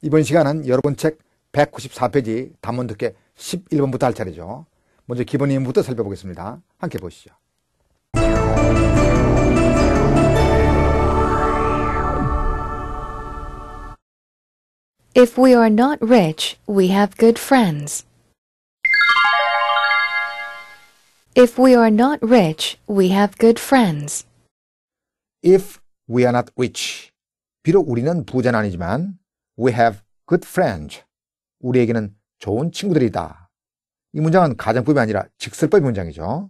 이번 시간은 여러분 책 194페이지 단문 듣게 11번부터 할 차례죠. 먼저 기본 내용부터 살펴보겠습니다. 함께 보시죠. If we are not rich, we have good friends. If we are not rich, we have good friends. If we are not rich. 비록 우리는 부자는 아니지만 We have good friends. 우리에게는 좋은 친구들이다. 이 문장은 가정법이 아니라 직설법 문장이죠.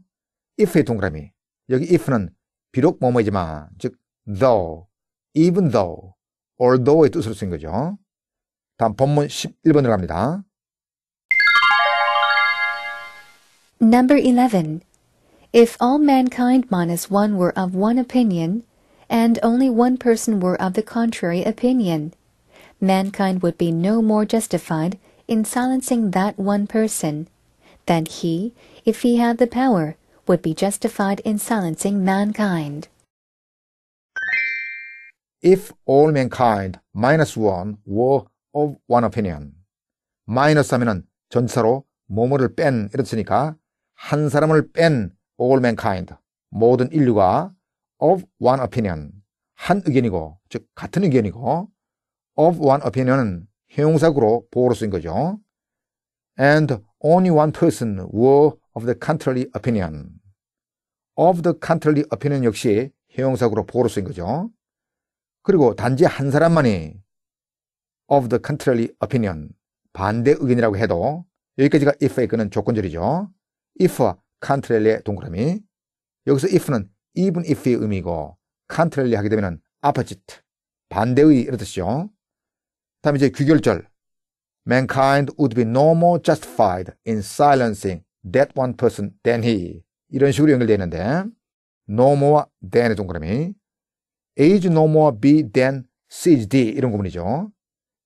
if의 동그라미. 여기 if는 비록 뭐뭐이지만, 즉 though, even though, although의 뜻으로 쓰인 거죠. 다음 본문 11번으로 갑니다. Number 11. If all mankind minus one were of one opinion, and only one person were of the contrary opinion, mankind would be no more justified in silencing that one person than he, if he had the power, would be justified in silencing mankind. If all mankind minus one were of one opinion, minus 하면은 전체로 모모를 뺀 이렇으니까 한 사람을 뺀 all mankind 모든 인류가 of one opinion 한 의견이고 즉 같은 의견이고 of one opinion은 형용사구로 보호로 쓰 거죠. And only one person were of the contrary opinion. of the contrary opinion 역시 형용사구로 보호로 쓰 거죠. 그리고 단지 한 사람만이 of the contrary opinion, 반대 의견이라고 해도 여기까지가 if 에그는 조건절이죠. if, 와 contrary의 동그라미. 여기서 if는 even if의 의미고 contrary 하게 되면 opposite, 반대의 이런 뜻이죠. 다음 이제 귀결절. Mankind would be no more justified in silencing that one person than he. 이런 식으로 연결되는데, 어있 no more than의 동그라미. a g e no more B e than C's D. 이런 구분이죠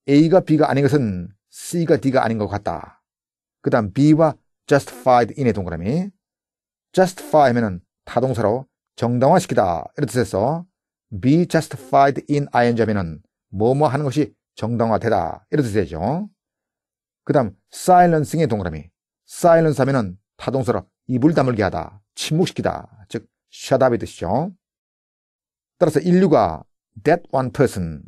A가 B가 아닌 것은 C가 D가 아닌 것 같다. 그 다음 B와 justified in의 동그라미. justify 하면은 타동사로 정당화시키다. 이런 뜻에서 be justified in ing 하면은 뭐뭐 하는 것이 정당화되다. 이래도 되죠. 그 다음 silencing의 동그라미. silence 하면은 타동사로 입을 다물게 하다. 침묵시키다. 즉 shut up의 뜻이죠. 따라서 인류가 that one person,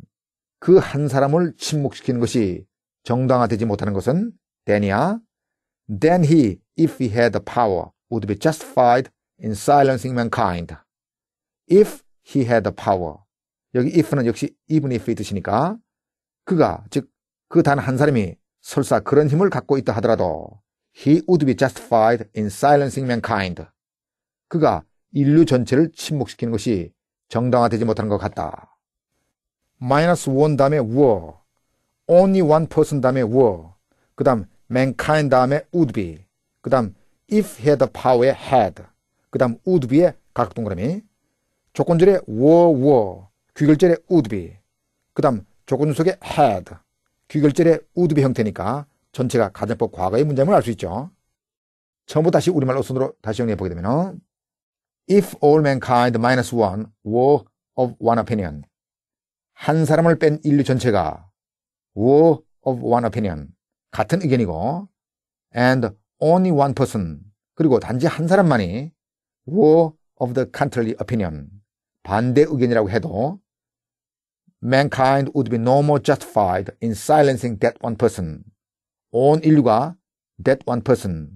그 한 사람을 침묵시키는 것이 정당화되지 못하는 것은 then이야. Then he, if he had the power, would be justified in silencing mankind. If he had the power. 여기 if는 역시 even if의 뜻이니까 그가 즉 그 단 한 사람이 설사 그런 힘을 갖고 있다 하더라도 he would be justified in silencing mankind. 그가 인류 전체를 침묵시키는 것이 정당화되지 못하는 것 같다. minus one 다음에 were, only one person 다음에 were, 그 다음 mankind 다음에 would be, 그 다음 if he had the p o w e r had, 그 다음 would be의 각동그라미, 조건절에 were were, 귀결절에 would be, 그 다음 조건속의 had, 귀결절의 우드비 형태니까 전체가 가정법 과거의 문제임을 알 수 있죠. 처음부터 다시 우리말 어순으로 다시 정리해 보게 되면 If all mankind minus one were of one opinion 한 사람을 뺀 인류 전체가 were of one opinion 같은 의견이고 and only one person 그리고 단지 한 사람만이 were of the contrary opinion 반대 의견이라고 해도 mankind would be no more justified in silencing that one person. 온 인류가 that one person,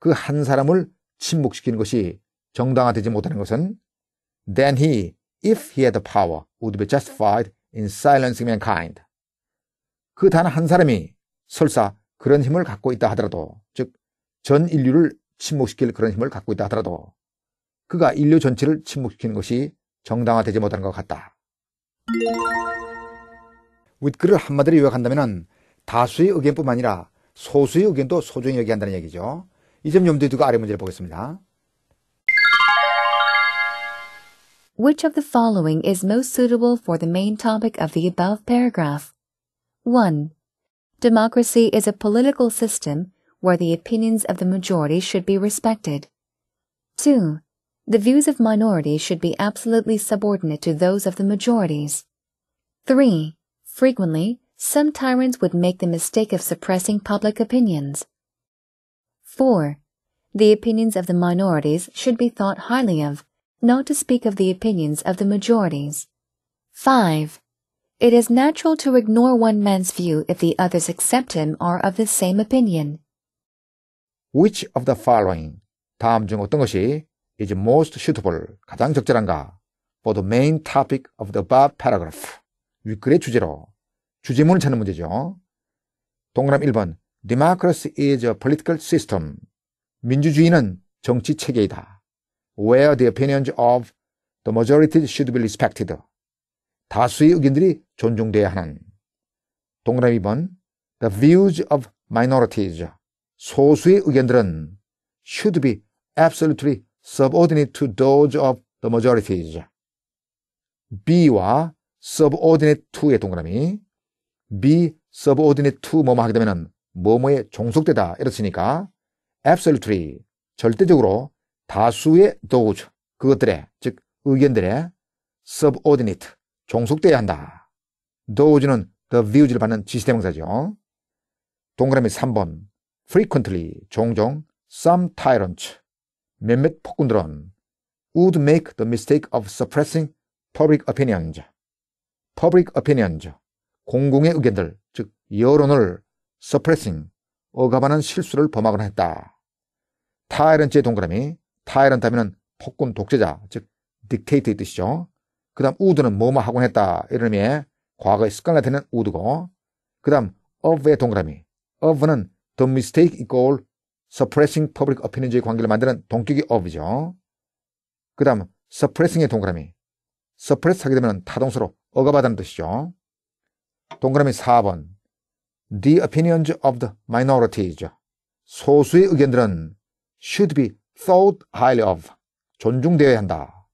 그 한 사람을 침묵시키는 것이 정당화되지 못하는 것은 then he, if he had the power, would be justified in silencing mankind. 그 단 한 사람이 설사 그런 힘을 갖고 있다 하더라도, 즉, 전 인류를 침묵시킬 그런 힘을 갖고 있다 하더라도, 그가 인류 전체를 침묵시키는 것이 정당화되지 못하는 것 같다. 윗글을 한마디로 요약한다면 다수의 의견뿐만 아니라 소수의 의견도 소중히 여기한다는 얘기죠. 이점 염두에 두고 아래 문제를 보겠습니다. Which of the following is most suitable for the main topic of the above paragraph? 1. Democracy is a political system where the opinions of the majority should be respected. 2. the views of minorities should be absolutely subordinate to those of the majorities. 3. Frequently, some tyrants would make the mistake of suppressing public opinions. 4. The opinions of the minorities should be thought highly of, not to speak of the opinions of the majorities. 5. It is natural to ignore one man's view if the others accept him are of the same opinion. Which of the following 다음 중 어떤 것이 is most suitable, 가장 적절한가 for the main topic of the above paragraph. 윗글의 주제로 주제문을 찾는 문제죠. 동그람 1번 Democracy is a political system. 민주주의는 정치 체계이다. Where the opinions of the majority should be respected. 다수의 의견들이 존중돼야 하는. 동그람 2번 The views of minorities. 소수의 의견들은 should be absolutely subordinate to those of the majorities. B와 subordinate to의 동그라미. B subordinate to 뭐뭐 하게 되면은 뭐뭐에 종속되다 이렇으니까 absolutely 절대적으로 다수의 those 그것들의 즉 의견들의 subordinate 종속돼야 한다. those는 the views를 받는 지시대명사죠. 동그라미 3번 frequently 종종 some tyrant s 몇몇 폭군들은 would make the mistake of suppressing public opinion. public opinion. 공공의 의견들, 즉 여론을 suppressing, 억압하는 실수를 범하거나 했다. 타이런트의 동그라미, 타이런트 하면 폭군 독재자, 즉 dictator의 뜻이죠. 그 다음 우드는 뭐뭐 하곤 했다. 이런 의미의 과거의 습관화 되는 우드고 그 다음 of의 동그라미, of는 the mistake equal suppressing public opinion의 관계를 만드는 동격이 of이죠. 그 다음 suppressing의 동그라미 suppress 하게 되면 타동수로 억압하다는 뜻이죠. 동그라미 4번 The opinions of the minority죠. 소수의 의견들은 should be thought highly of 존중되어야 한다.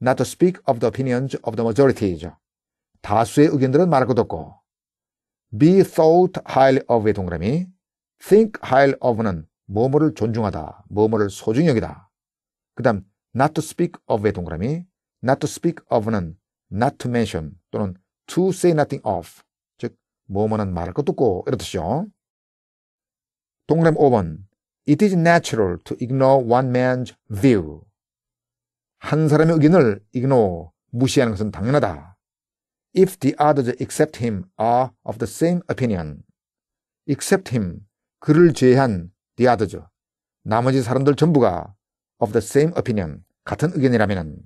Not to speak of the opinions of the majority죠. 다수의 의견들은 말할 것도 없고 be thought highly of의 동그라미 think highly of는 뭐뭐를 존중하다, 뭐뭐를 소중히 여기다. 그 다음 not to speak of의 동그라미 not to speak of는 not to mention 또는 to say nothing of 즉 뭐뭐는 말할 것도 없고 이렇듯이요. 동그라미 5번 It is natural to ignore one man's view. 한 사람의 의견을 ignore, 무시하는 것은 당연하다. If the others except him are of the same opinion. except him, 그를 제외한 the other죠. 나머지 사람들 전부가 of the same opinion, 같은 의견이라면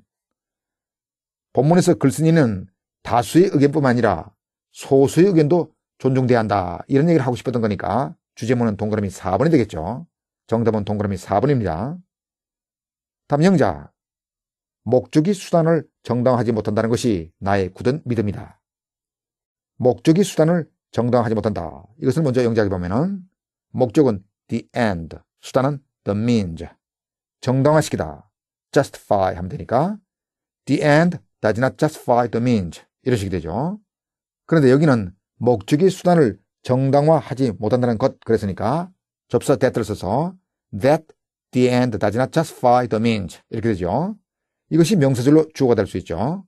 본문에서 글쓴이는 다수의 의견뿐만 아니라 소수의 의견도 존중돼야 한다. 이런 얘기를 하고 싶었던 거니까 주제문은 동그라미 4번이 되겠죠. 정답은 동그라미 4번입니다. 다음 영자. 목적이 수단을 정당화하지 못한다는 것이 나의 굳은 믿음이다. 목적이 수단을 정당화하지 못한다. 이것을 먼저 영자하 보면은 목적은 the end. 수단은 the means. 정당화시키다. justify 하면 되니까 the end does not justify the means. 이런 식이 되죠. 그런데 여기는 목적이 수단을 정당화하지 못한다는 것 그랬으니까 접사 that를 써서 that the end does not justify the means 이렇게 되죠. 이것이 명사절로 주어가 될 수 있죠.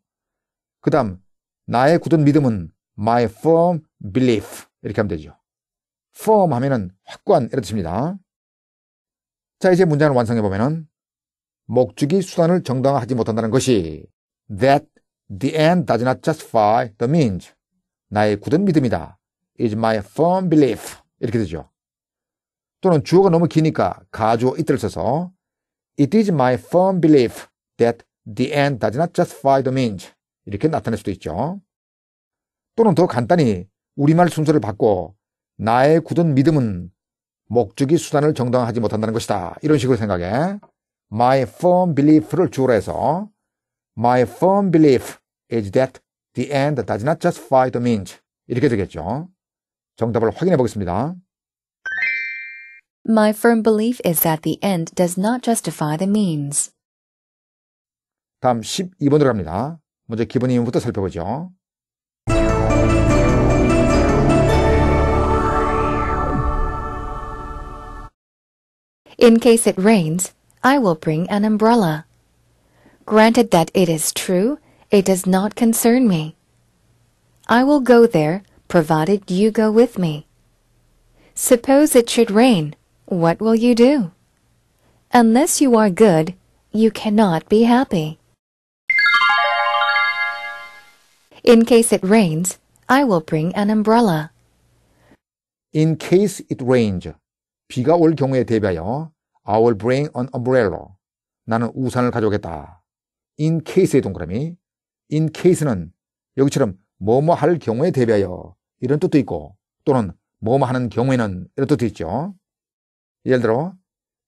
그 다음 나의 굳은 믿음은 my firm belief 이렇게 하면 되죠. firm 하면은 확고한 이런 뜻입니다. 자, 이제 문장을 완성해 보면은 목축이 수단을 정당화하지 못한다는 것이 that the end does not justify the means. 나의 굳은 믿음이다. is my firm belief. 이렇게 되죠. 또는 주어가 너무 기니까 가주어 이 t 을 써서 it is my firm belief that the end does not justify the means. 이렇게 나타낼 수도 있죠. 또는 더 간단히 우리말 순서를 바꿔 나의 굳은 믿음은 목적이 수단을 정당하지 못한다는 것이다. 이런 식으로 생각해. My firm belief를 주로 해서 My firm belief is that the end does not justify the means. 이렇게 되겠죠. 정답을 확인해 보겠습니다. My firm belief is that the end does not justify the means. 다음 12번으로 갑니다. 먼저 기본 이유부터 살펴보죠. In case it rains, I will bring an umbrella. Granted that it is true, it does not concern me. I will go there, provided you go with me. Suppose it should rain, what will you do? Unless you are good, you cannot be happy. In case it rains, I will bring an umbrella. In case it rains, 비가 올 경우에 대비하여 I will bring an umbrella. 나는 우산을 가져오겠다. in case의 동그라미. in case는 여기처럼 뭐뭐 할 경우에 대비하여 이런 뜻도 있고 또는 뭐뭐 하는 경우에는 이런 뜻도 있죠. 예를 들어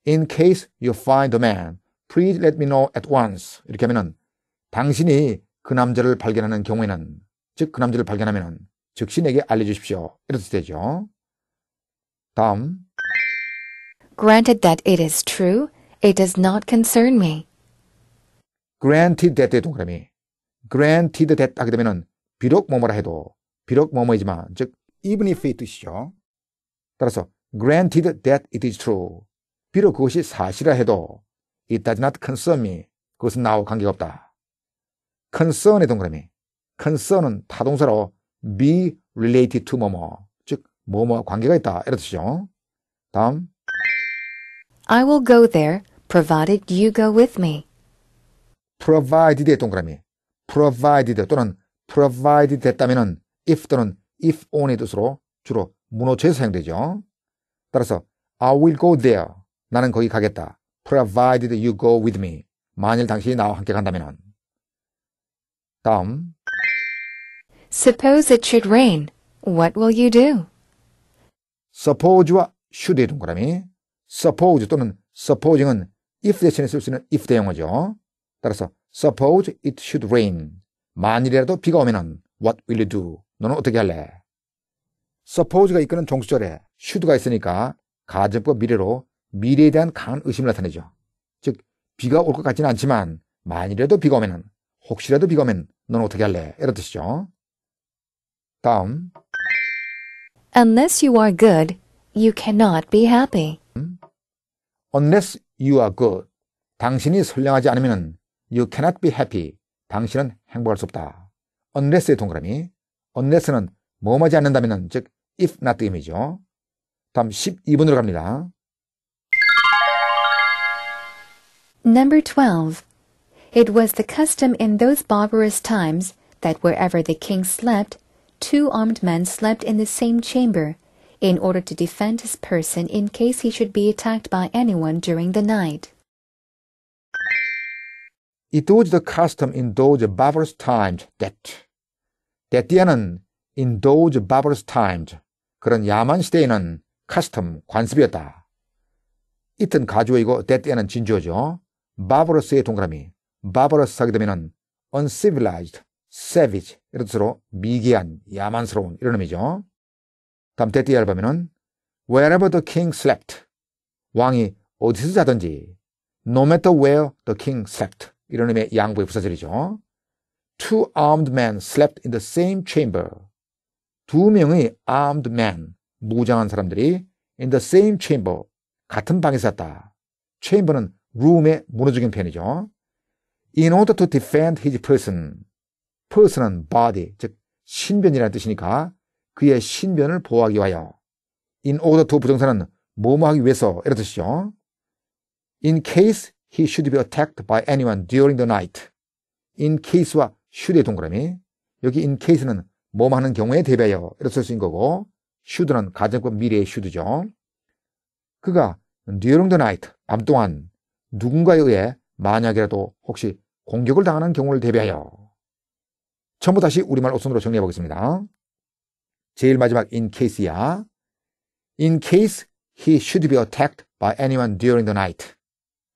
in case you find the man, please let me know at once. 이렇게 하면은 당신이 그 남자를 발견하는 경우에는 즉 그 남자를 발견하면은 즉시 내게 알려주십시오. 이렇게 되죠. 다음 Granted that it is true, it does not concern me. granted that의 동그라미. granted that 하게 되면 비록 뭐뭐라 해도 비록 뭐뭐이지만 즉 even if 의 뜻이죠. 따라서 granted that it is true. 비록 그것이 사실이라 해도 it does not concern me. 그것은 나와 관계가 없다. concern의 동그라미. concern은 타동사로 be related to 뭐뭐. 즉 뭐뭐와 관계가 있다. 이런 뜻이죠. 다음 I will go there, provided you go with me. provided의 동그라미. provided 또는 provided 됐다면은 if 또는 if only 뜻으로 주로 문어체에서 사용되죠. 따라서 I will go there. 나는 거기 가겠다. provided you go with me. 만일 당신이 나와 함께 간다면은. 다음. Suppose it should rain. What will you do? suppose와 should의 동그라미. suppose 또는 supposing은 if 대신에 쓸 수 있는 if 대용어죠. 따라서 suppose it should rain. 만일이라도 비가 오면은 what will you do? 너는 어떻게 할래? suppose가 이끄는 종수절에 should가 있으니까 가정과 미래로 미래에 대한 강한 의심을 나타내죠. 즉 비가 올 것 같지는 않지만 만일이라도 비가 오면은 혹시라도 비가 오면 넌 어떻게 할래? 이런 뜻이죠. 다음 Unless you are good, you cannot be happy. 음? Unless you are good. 당신이 선량하지 않으면 you cannot be happy. 당신은 행복할 수 없다. unless의 동그라미. unless는 뭐뭐하지 않는다면 즉 if not임이죠. 다음 12번으로 갑니다. Number 12. It was the custom in those barbarous times that wherever the king slept, two armed men slept in the same chamber in order to defend his person in case he should be attacked by anyone during the night. It was the custom in those barbarous times that that 때때는 in those barbarous times 그런 야만 시대에는 custom 관습이었다. 이튼 가주어이고 때때는 진주어죠. barbarous의 동그라미 barbarous 하게 되면은 uncivilized, savage 이런 뜻으로 미개한, 야만스러운 이런 의미죠. 다음 대띠 알바면은 wherever the king slept 왕이 어디서 자든지 no matter where the king slept 이런 의미의 양보의 부사절이죠. Two armed men slept in the same chamber. 두 명의 armed men 무장한 사람들이 in the same chamber 같은 방에 잤다. chamber는 room의 문호적인 편이죠. In order to defend his person, person은 body 즉 신변이라는 뜻이니까 그의 신변을 보호하기 위하여. In order to 부정사는 뭐뭐하기 위해서 이런 뜻이죠. In case he should be attacked by anyone during the night. In case와 should의 동그라미. 여기 in case는 뭐뭐 하는 경우에 대비하여 이렇게 수 있는 거고 should는 가정과 미래의 should죠. 그가 during the night, 밤 동안 누군가에 의해 만약이라도 혹시 공격을 당하는 경우를 대비하여 전부 다시 우리말 오선으로 정리해 보겠습니다. 제일 마지막 in case야. In case he should be attacked by anyone during the night.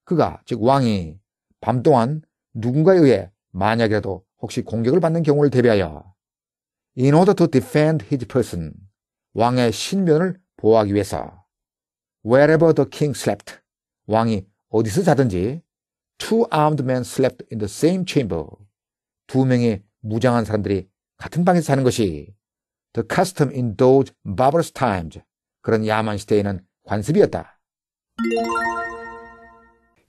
그가 즉 왕이 밤 동안 누군가에 의해 만약에도 혹시 공격을 받는 경우를 대비하여 in order to defend his person 왕의 신변을 보호하기 위해서 wherever the king slept 왕이 어디서 자든지 two armed men slept in the same chamber 두 명의 무장한 사람들이 같은 방에서 자는 것이 The custom in those barbarous times. 그런 야만 시대에는 관습이었다.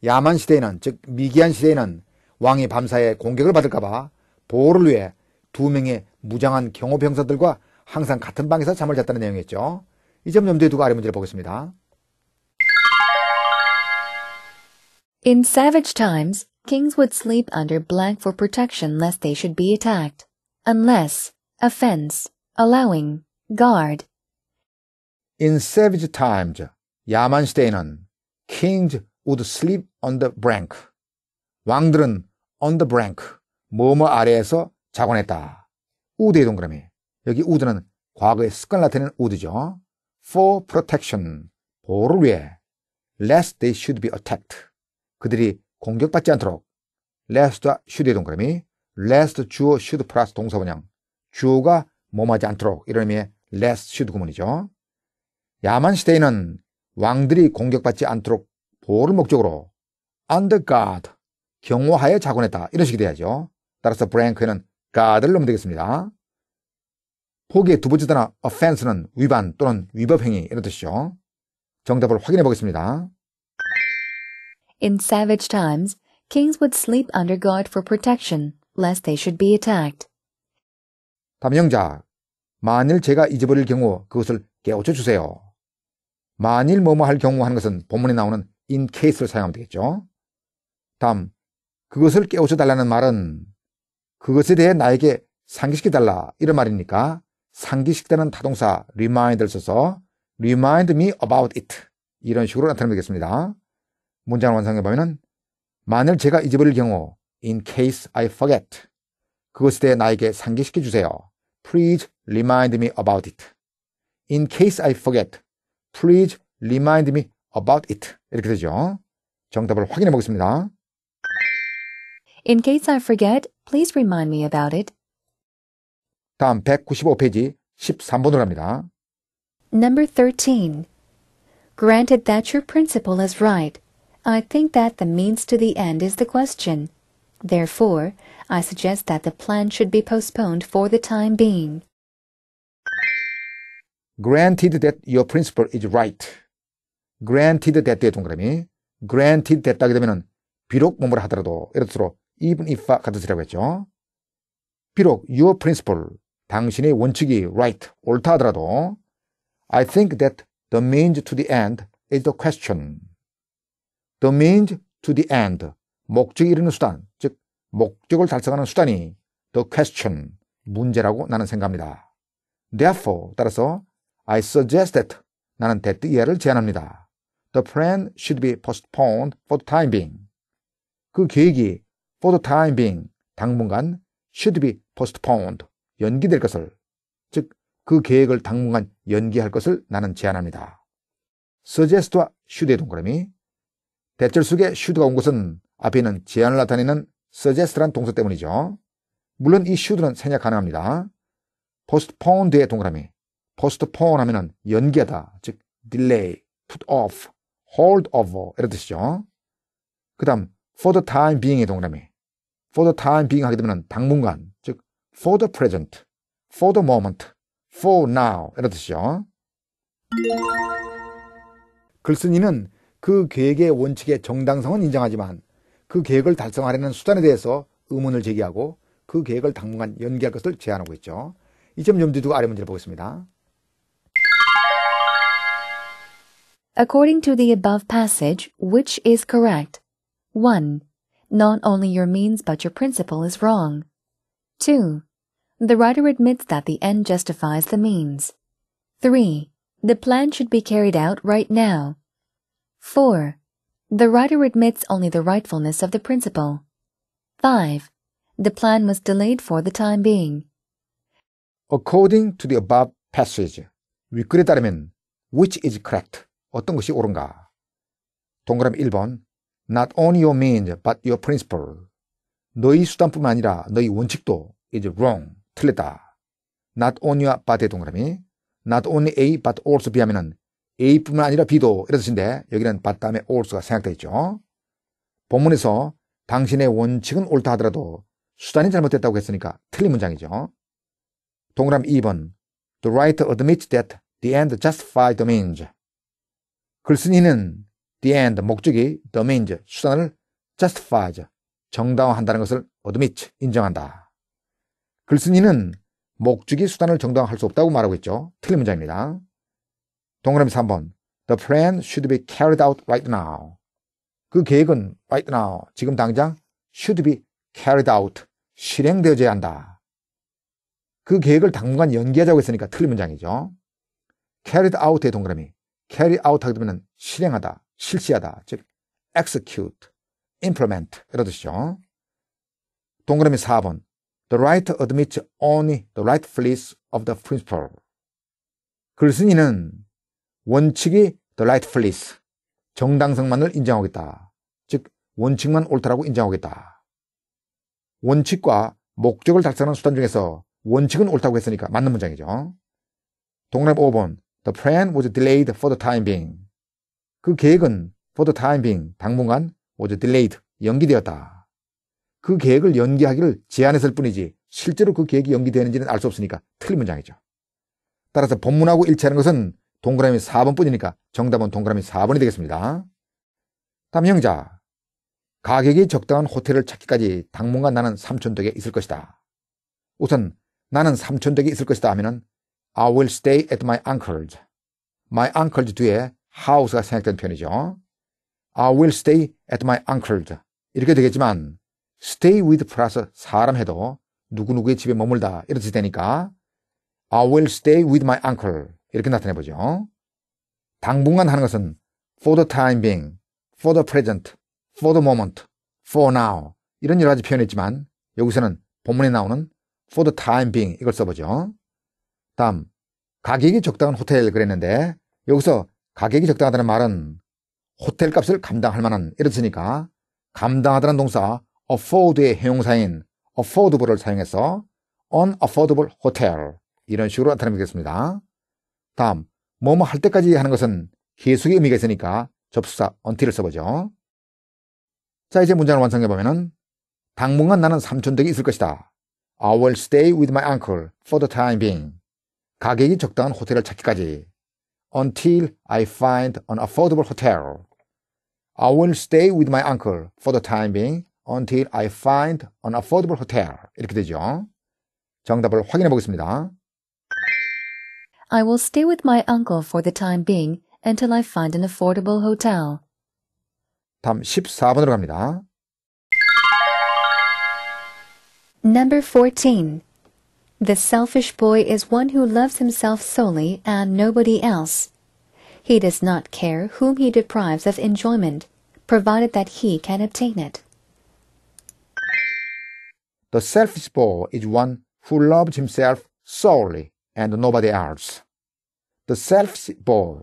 야만 시대에는 즉 미기한 시대에는 왕이 밤사이 공격을 받을까봐 보호를 위해 두 명의 무장한 경호병사들과 항상 같은 방에서 잠을 잤다는 내용이었죠. 이점 염두에 두고 아래 문제를 보겠습니다. In savage times, kings would sleep under blank for protection lest they should be attacked. Unless, offense, allowing, guard. In savage times, 야만 시대에는 kings would sleep on the b r i n k 왕들은 on the b r i n k 뭐뭐 아래에서 자곤 했다. 우드의 동그라미. 여기 우드는 과거의 습관 나타내는 우드죠. for protection, 보호를 위해. lest they should be attacked. 그들이 공격받지 않도록. lest, should의 동그라미. lest, 주어, should 플러스 동사원형. 주어가 몸하지 않도록 이런 의미의 less should 구문이죠. 야만 시대에는 왕들이 공격받지 않도록 보호를 목적으로 under guard 경호하에 작원했다 이런 식이 돼야죠. 따라서 브랭크에는 guard를 넣으면 되겠습니다. 포기의 두 번째 단어 offense는 위반 또는 위법행위 이런 뜻이죠. 정답을 확인해 보겠습니다. In savage times, kings would sleep under guard for protection, lest they should be attacked. 담영자, 만일 제가 잊어버릴 경우 그것을 깨우쳐 주세요. 만일 뭐뭐 할 경우 하는 것은 본문에 나오는 in case를 사용하면 되겠죠. 다음, 그것을 깨우쳐 달라는 말은 그것에 대해 나에게 상기시켜 달라 이런 말이니까 상기시키다는 타동사 remind를 써서 remind me about it 이런 식으로 나타내면 되겠습니다. 문장을 완성해 보면은 만일 제가 잊어버릴 경우 in case I forget 그것에 대해 나에게 상기시켜 주세요. please remind me about it. In case I forget, please remind me about it. 이렇게 되죠. 정답을 확인해 보겠습니다. In case I forget, please remind me about it. 다음 195페이지 13번으로 합니다. Number 13. Granted that your principle is right, I think that the means to the end is the question. Therefore, I suggest that the plan should be postponed for the time being. Granted that your principle is right. Granted that 동그라미. Granted that, 됐다 그러면은 비록 뭐뭐라 하더라도 예를 들어 even if 같은 소리라고 했죠. 비록 your principle 당신의 원칙이 right 옳다 하더라도 I think that the means to the end is the question. The means to the end 목적이 이르는 수단 목적을 달성하는 수단이 the question, 문제라고 나는 생각합니다. Therefore, 따라서 I suggest that 나는 that 이하를 제안합니다. The plan should be postponed for the time being. 그 계획이 for the time being 당분간 should be postponed 연기될 것을 즉 그 계획을 당분간 연기할 것을 나는 제안합니다. suggest와 should의 동그라미 대절 속에 should가 온 것은 앞에 있는 제안을 나타내는 suggest란 동사 때문이죠. 물론 이 should는 생략 가능합니다. postponed의 동그라미. postpone 하면은 연기하다, 즉 delay, put off, hold over 이런 뜻이죠. 그 다음 for the time being의 동그라미. for the time being 하게 되면 당분간, 즉 for the present, for the moment, for now 이런 뜻이죠. 글쓴이는 그 계획의 원칙의 정당성은 인정하지만 그 계획을 달성하려는 수단에 대해서 의문을 제기하고 그 계획을 당분간 연기할 것을 제안하고 있죠. 이점 염두에 두고 아래 문제를 보겠습니다. According to the above passage, which is correct? 1. Not only your means but your principle is wrong. 2. The writer admits that the end justifies the means. 3. The plan should be carried out right now. 4. The writer admits only the rightfulness of the principle. 5. The plan was delayed for the time being. According to the above passage, 위클에 따르면 which is correct, 어떤 것이 옳은가? 동그라미 1번 Not only your means, but your principle. 너희 수단뿐만 아니라 너희 원칙도 is wrong, 틀렸다. Not only, but의 동그라미 Not only A, but also B A뿐만 아니라 B도 이런 뜻인데 여기는 바음에 a l l 가 생각되어 있죠. 본문에서 당신의 원칙은 옳다 하더라도 수단이 잘못됐다고 했으니까 틀린 문장이죠. 동그라미 2번 The writer admits that the end justified the means. 글쓴이는 the end, 목적이 the means, 수단을 justifies, 정당화한다는 것을 admit, 인정한다. 글쓴이는 목적이 수단을 정당화할 수 없다고 말하고 있죠. 틀린 문장입니다. 동그라미 3번. The plan should be carried out right now. 그 계획은 right now. 지금 당장 should be carried out. 실행되어져야 한다. 그 계획을 당분간 연기하자고 했으니까 틀린 문장이죠. carried out의 동그라미. carry out 하게 되면 실행하다, 실시하다. 즉, execute, implement. 이런 뜻이죠. 동그라미 4번. The writer admits only the right f l e e s e of the p r i n c i p l e 글쓴이는 원칙이 the right place. 정당성만을 인정하겠다. 즉, 원칙만 옳다라고 인정하겠다. 원칙과 목적을 달성하는 수단 중에서 원칙은 옳다고 했으니까 맞는 문장이죠. 동그라미 5번. The plan was delayed for the time being. 그 계획은 for the time being 당분간 was delayed 연기되었다. 그 계획을 연기하기를 제안했을 뿐이지 실제로 그 계획이 연기되는지는 알 수 없으니까 틀린 문장이죠. 따라서 본문하고 일치하는 것은 동그라미 4번뿐이니까 정답은 동그라미 4번이 되겠습니다. 다음 형자. 가격이 적당한 호텔을 찾기까지 당분간 나는 삼촌댁에 있을 것이다. 우선 나는 삼촌댁에 있을 것이다 하면은 I will stay at my uncle's. my uncle's 뒤에 house가 생략된 편이죠. I will stay at my uncle's. 이렇게 되겠지만 stay with 플러스 사람 해도 누구누구의 집에 머물다 이렇게 되니까 I will stay with my uncle. 이렇게 나타내 보죠. 당분간 하는 것은 for the time being, for the present, for the moment, for now 이런 여러 가지 표현했지만 여기서는 본문에 나오는 for the time being 이걸 써보죠. 다음 가격이 적당한 호텔 그랬는데 여기서 가격이 적당하다는 말은 호텔 값을 감당할 만한 이렇으니까 감당하다는 동사 afford의 형용사인 affordable을 사용해서 unaffordable hotel 이런 식으로 나타내겠습니다. 다음 뭐 뭐 할 때까지 하는 것은 계속의 의미가 있으니까 접속사 until을 써보죠. 자 이제 문장을 완성해보면은 당분간 나는 삼촌 댁에 있을 것이다. I will stay with my uncle for the time being. 가격이 적당한 호텔을 찾기까지. Until I find an affordable hotel. I will stay with my uncle for the time being until I find an affordable hotel. 이렇게 되죠. 정답을 확인해 보겠습니다. I will stay with my uncle for the time being until I find an affordable hotel. 14번으로 갑니다. Number 14. The selfish boy is one who loves himself solely and nobody else. He does not care whom he deprives of enjoyment, provided that he can obtain it. The selfish boy is one who loves himself solely and nobody else. The selfish boy,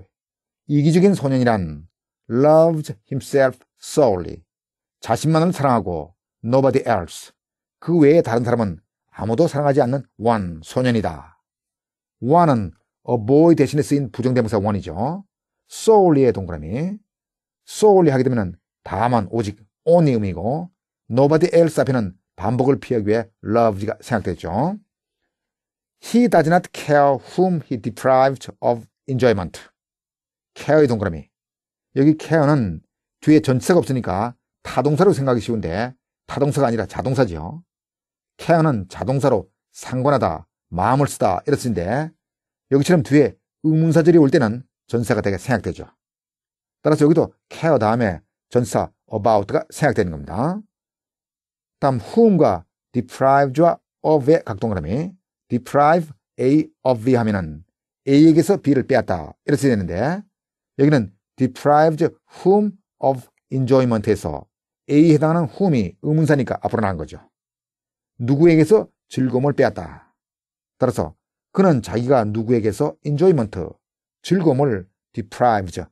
이기적인 소년이란 loved himself solely. 자신만을 사랑하고 nobody else. 그 외에 다른 사람은 아무도 사랑하지 않는 one, 소년이다. one은 a boy 대신에 쓰인 부정대명사 one이죠. solely의 동그라미. solely 하게 되면 다만 오직 only 의미고 nobody else 앞에는 반복을 피하기 위해 loved가 생각되죠. He does not care whom he deprives of enjoyment. care의 동그라미. 여기 care는 뒤에 전체가 없으니까 타동사로 생각이 쉬운데 타동사가 아니라 자동사죠. care는 자동사로 상관하다, 마음을 쓰다 이렇 습니다 여기처럼 뒤에 의문사절이 올 때는 전사가 되게 생각되죠 따라서 여기도 care 다음에 전사 about가 생각되는 겁니다. 다음 whom과 deprived와 of의 각동그라미 deprive A of B 하면은 A에게서 B를 빼앗다. 이렇게 되는데 여기는 deprived whom of enjoyment에서 A에 해당하는 whom이 의문사니까 앞으로 나간 거죠. 누구에게서 즐거움을 빼앗다. 따라서 그는 자기가 누구에게서 enjoyment, 즐거움을 deprived,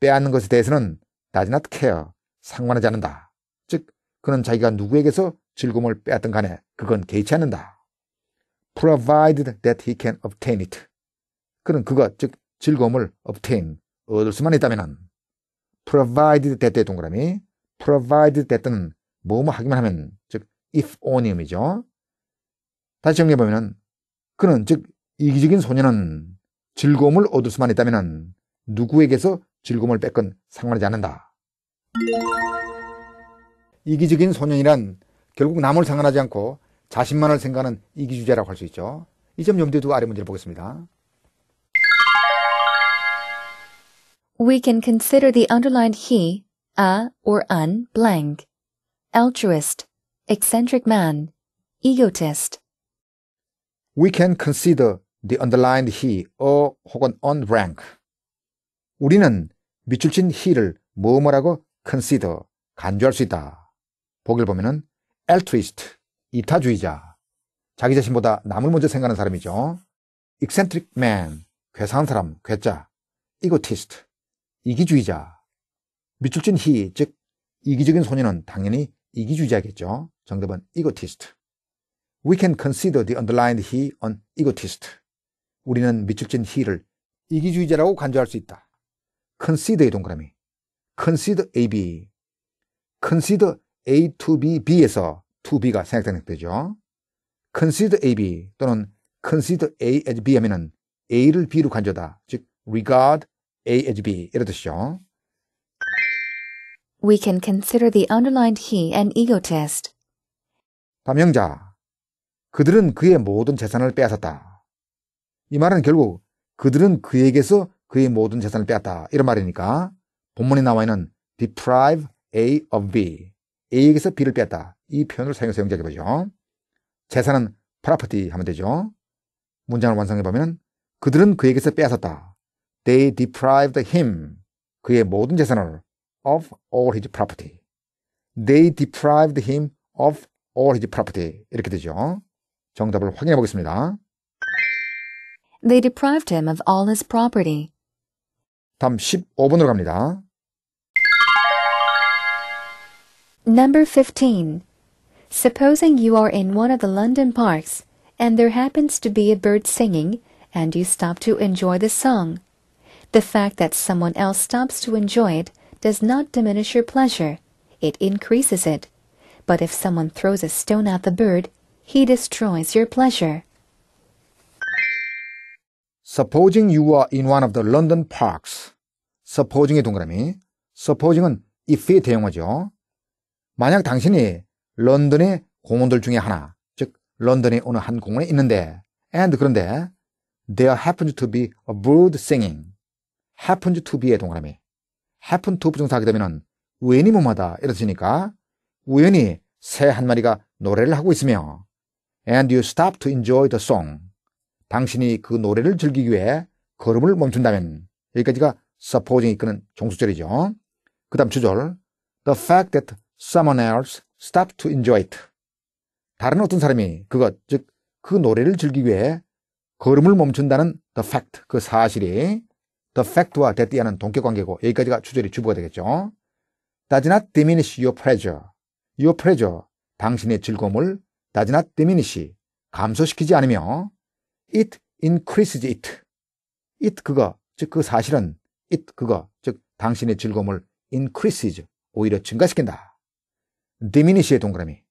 빼앗는 것에 대해서는 does not care, 상관하지 않는다. 즉, 그는 자기가 누구에게서 즐거움을 빼앗든 간에 그건 개의치 않는다. provided that he can obtain it. 그는 그가 즉 즐거움을 obtain 얻을 수만 있다면 은 provided that 동그라미 provided that는 뭐 뭐 하기만 하면 즉 if on이죠. l y 다시 정리해 보면은 그는 즉 이기적인 소년은 즐거움을 얻을 수만 있다면 은 누구에게서 즐거움을 뺏건 상관하지 않는다. 이기적인 소년이란 결국 남을 상관하지 않고 자신만을 생각하는 이기주의자라고 할 수 있죠. 이점 염두에 두고 아래 문제를 보겠습니다. We can consider the underlined he, a, or an, blank. Altruist, eccentric man, egotist. We can consider the underlined he, a, 혹은 an, blank. 우리는 밑줄 친 he를 뭐뭐라고 consider, 간주할 수 있다. 보기를 보면은 altruist, 이타주의자, 자기 자신보다 남을 먼저 생각하는 사람이죠. eccentric man, 괴상한 사람, 괴짜, egoist, 이기주의자, 미출진 희, 즉 이기적인 소녀는 당연히 이기주의자겠죠. 정답은 egoist. We can consider the underlined he an egotist. 우리는 미출진 he를 이기주의자라고 간주할 수 있다. consider의 동그라미. consider AB. consider A to B, B에서 to b가 생략된행표죠. consider AB 또는 consider A as B 하면은 A를 B로 간주하다. 즉 regard A as B 이런 뜻이죠. We can consider the underlined he an egotist. 담영자 그들은 그의 모든 재산을 빼앗았다. 이 말은 결국 그들은 그에게서 그의 모든 재산을 빼앗다. 이런 말이니까 본문에 나와 있는 deprive A of B. A에게서 B를 빼앗다. 이 표현을 사용해서 연기해 보죠. 재산은 프라퍼티 하면 되죠. 문장을 완성해 보면 그들은 그에게서 빼앗았다. They deprived him 그의 모든 재산을 of all his property. They deprived him of all his property. 이렇게 되죠. 정답을 확인해 보겠습니다. They deprived him of all his property. 다음 15번으로 갑니다. Number 15. Supposing you are in one of the London parks, and there happens to be a bird singing, and you stop to enjoy the song. The fact that someone else stops to enjoy it does not diminish your pleasure, it increases it. But if someone throws a stone at the bird, he destroys your pleasure. Supposing you are in one of the London parks. Supposing 동그라미. Supposing은 if의 대용어죠. 만약 당신이 런던의 공원들 중에 하나, 즉 런던의 어느 한 공원에 있는데 and 그런데 there happened to be a bird singing. happened to be의 동그라미. happen to 부정사하게 되면 우연히 뭐마다 이렇지니까 우연히 새 한 마리가 노래를 하고 있으며 and you stop to enjoy the song. 당신이 그 노래를 즐기기 위해 걸음을 멈춘다면 여기까지가 supposing 이끄는 종수절이죠. 그 다음 주절 The fact that someone else stop to enjoy it. 다른 어떤 사람이 그것, 즉, 그 노래를 즐기기 위해 걸음을 멈춘다는 the fact, 그 사실이 the fact와 대띠하는 동격 관계고 여기까지가 주절이 주부가 되겠죠. does not diminish your pleasure. your pleasure, 당신의 즐거움을 does not diminish, 감소시키지 않으며 it increases it. it 그거, 즉 그 사실은 it 그거, 즉 당신의 즐거움을 increases, 오히려 증가시킨다. diminish의 동그라미.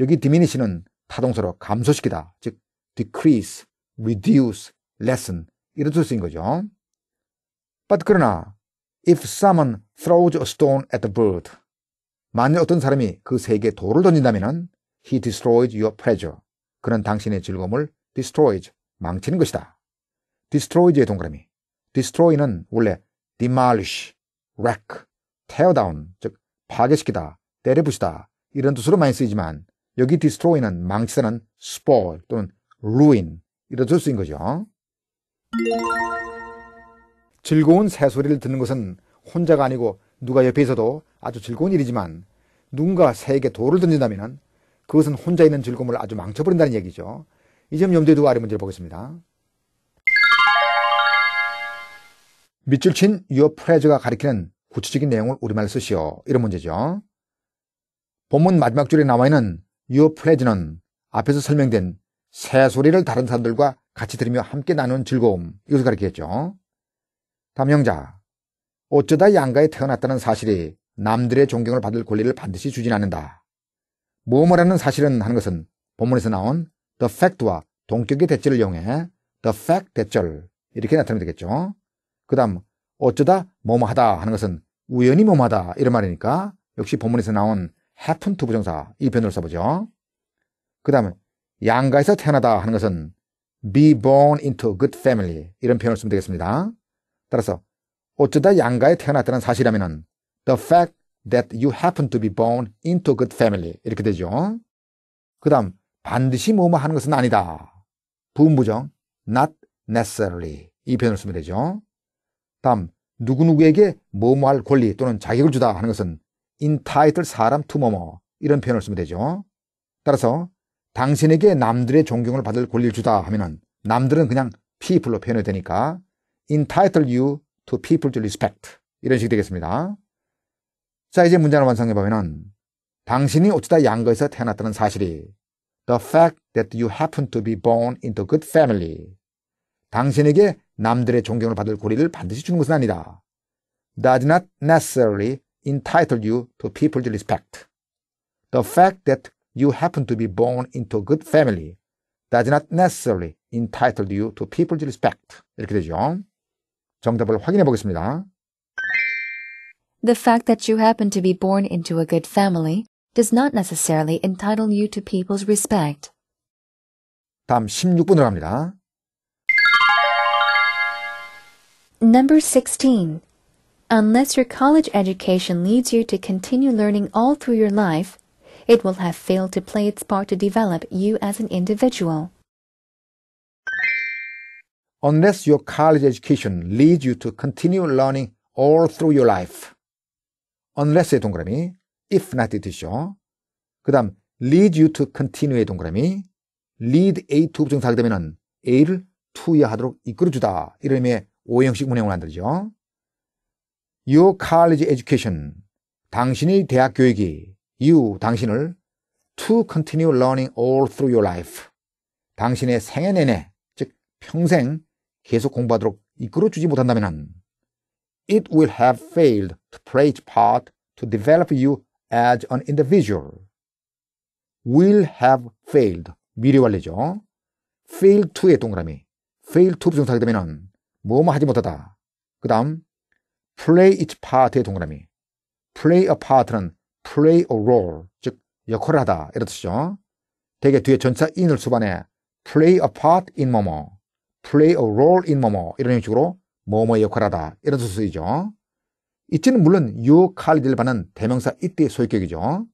여기 diminish는 타동사로 감소시키다. 즉, decrease, reduce, lessen. 이런 뜻을 쓰인 거죠. But 그러나, if someone throws a stone at the bird. 만일 어떤 사람이 그 새에게 돌을 던진다면, he destroys your pleasure. 그는 당신의 즐거움을 destroys, 망치는 것이다. destroys의 동그라미. destroy는 원래 demolish, wreck, tear down, 즉, 파괴시키다, 때려부시다, 이런 뜻으로 많이 쓰이지만 여기 destroy는 망치다는 spoil 또는 ruin 이런 뜻으로 쓰인 거죠. 즐거운 새소리를 듣는 것은 혼자가 아니고 누가 옆에 있어도 아주 즐거운 일이지만 누군가 새에게 돌을 던진다면 그것은 혼자 있는 즐거움을 아주 망쳐버린다는 얘기죠. 이 점 염두에 두고 아래 문제를 보겠습니다. 밑줄 친 유어 프레즈가 가리키는 구체적인 내용을 우리말로 쓰시오. 이런 문제죠. 본문 마지막 줄에 나와 있는 유어 플레즈는 앞에서 설명된 새소리를 다른 사람들과 같이 들으며 함께 나누는 즐거움 이것을 가리키겠죠. 담영자 어쩌다 양가에 태어났다는 사실이 남들의 존경을 받을 권리를 반드시 주진 않는다. 뭐뭐라는 사실은 하는 것은 본문에서 나온 the fact와 동격의 대절을 이용해 the fact 대절 이렇게 나타내면 되겠죠. 그 다음 어쩌다 뭐뭐하다 하는 것은 우연히 뭐뭐하다 이런 말이니까 역시 본문에서 나온 happen to 부정사 이 변을 써보죠. 그 다음에 양가에서 태어나다 하는 것은 be born into good family 이런 표현을 쓰면 되겠습니다. 따라서 어쩌다 양가에 태어났다는 사실이라면 the fact that you happen to be born into good family 이렇게 되죠. 그 다음 반드시 뭐뭐 하는 것은 아니다. 부분부정 not necessarily 이 표현을 쓰면 되죠. 다음 누구누구에게 뭐뭐 할 권리 또는 자격을 주다 하는 것은 인타이틀 사람 투모머 이런 표현을 쓰면 되죠. 따라서 당신에게 남들의 존경을 받을 권리를 주다 하면은 남들은 그냥 people로 표현이 되니까 entitle you to people to respect 이런 식이 되겠습니다. 자 이제 문장을 완성해 보면은 당신이 어쩌다 양거에서 태어났다는 사실이 the fact that you happen to be born into good family 당신에게 남들의 존경을 받을 권리를 반드시 주는 것은 아니다. does not necessarily entitle you to people's respect. The fact that you happen to be born into a good family does not necessarily entitle you to people's respect. 이렇게 되죠. 정답을 확인해 보겠습니다. The fact that you happen to be born into a good family does not necessarily entitle you to people's respect. 다음 16번으로 갑니다. Number 16. Unless your college education leads you to continue learning all through your life, it will have failed to play its part to develop you as an individual. Unless your college education leads you to continue learning all through your life. unless의 동그라미, if not의 뜻이죠. 그 다음, lead you to continue의 동그라미, lead A to 부정사가 되면 A를 to야 하도록 이끌어주다. 이런 의미의 오형식 문형을 만들죠. Your college education, 당신의 대학 교육이 you, 당신을 to continue learning all through your life, 당신의 생애 내내, 즉 평생 계속 공부하도록 이끌어주지 못한다면 it will have failed to play its part to develop you as an individual. will have failed. 미래 완료죠. fail to의 동그라미. fail to 부정사게 되면 뭐뭐 하지 못하다. 그 다음 play its part의 동그라미. play a part는 play a role, 즉 역할을 하다 이런 뜻이죠. 대개 뒤에 전사 in을 수반해 play a part in 뭐뭐, play a role in 뭐뭐 이런 형식으로 뭐뭐의 역할을 하다 이런 뜻을 쓰이죠. 이치는 물론 유칼리를 받는 대명사 이때의 소유격이죠.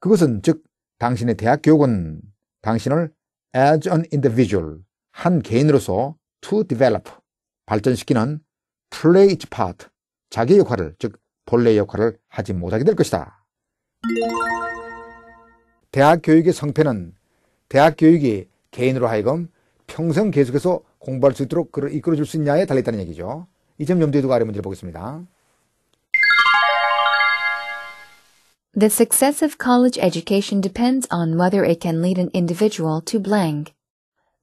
그것은 즉 당신의 대학 교육은 당신을 as an individual 한 개인으로서 to develop 발전시키는 play its part, 자기 역할을, 즉 본래의 역할을 하지 못하게 될 것이다. 대학 교육의 성패는 대학 교육이 개인으로 하여금 평생 계속해서 공부할 수 있도록 그를 이끌어줄 수 있냐에 달려있다는 얘기죠. 이 점 염두에 두고 아래 문제를 보겠습니다. The success of college education depends on whether it can lead an individual to blank.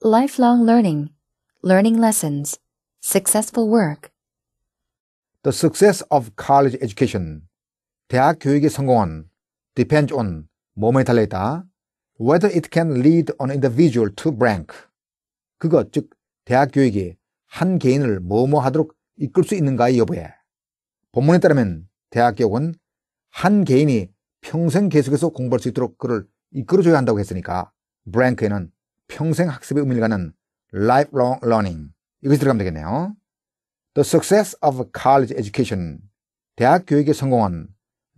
Lifelong learning, learning lessons, successful work, The success of college education. 대학 교육의 성공은 depends on 몸에 달려있다. Whether it can lead an individual to rank. 그것 즉 대학 교육이 한 개인을 뭐뭐하도록 이끌 수 있는가의 여부에 본문에 따르면 대학 교육은 한 개인이 평생 계속해서 공부할 수 있도록 그를 이끌어줘야 한다고 했으니까 브랭크에는 평생 학습의 의미를 가는 lifelong learning 이것이 들어가면 되겠네요. The success of college education, 대학 교육의 성공은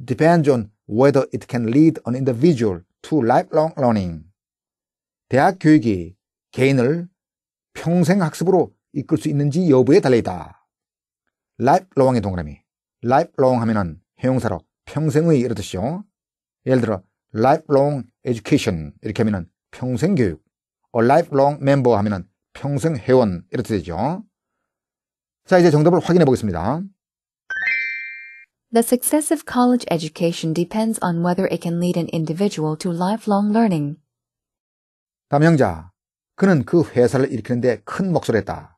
depends on whether it can lead an individual to lifelong learning. 대학 교육이 개인을 평생 학습으로 이끌 수 있는지 여부에 달려있다. lifelong의 동그라미. lifelong 하면은 형용사로 평생의 이렇듯이요 예를 들어 lifelong education 이렇게 하면은 평생 교육. a lifelong member 하면은 평생 회원 이렇듯이죠 자, 이제 정답을 확인해 보겠습니다. The success of college education depends on whether it can lead an individual to lifelong learning. 남영자, 그는 그 회사를 일으키는데 큰 몫을 했다.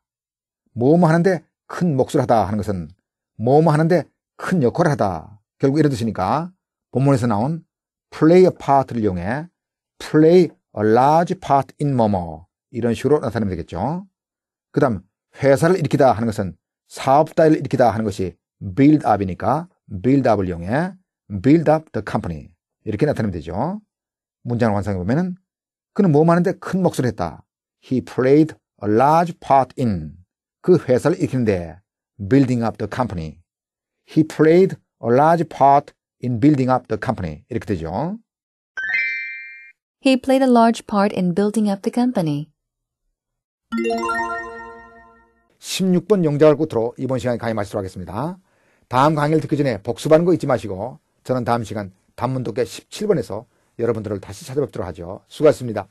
뭐뭐 하는데 큰 몫을 하다 하는 것은 뭐뭐 하는데 큰 역할을 하다. 결국 이런 뜻이니까 본문에서 나온 play a part를 이용해 play a large part in 뭐뭐 이런 식으로 나타내면 되겠죠. 그 다음 회사를 일으키다 하는 것은 사업 자를 일으키다 하는 것이 build up이니까 build up을 이용해 build up the company 이렇게 나타내면 되죠. 문장을 완성해 보면은 그는 뭐만 하는데 큰 목소리 했다. He played a large part in 그 회사를 일으키는데 building up the company. He played a large part in building up the company 이렇게 되죠. He played a large part in building up the company. 16번 영작을 끝으로 이번 시간에 강의 마치도록 하겠습니다. 다음 강의를 듣기 전에 복습하는 거 잊지 마시고 저는 다음 시간 단문독의 17번에서 여러분들을 다시 찾아뵙도록 하죠. 수고하셨습니다.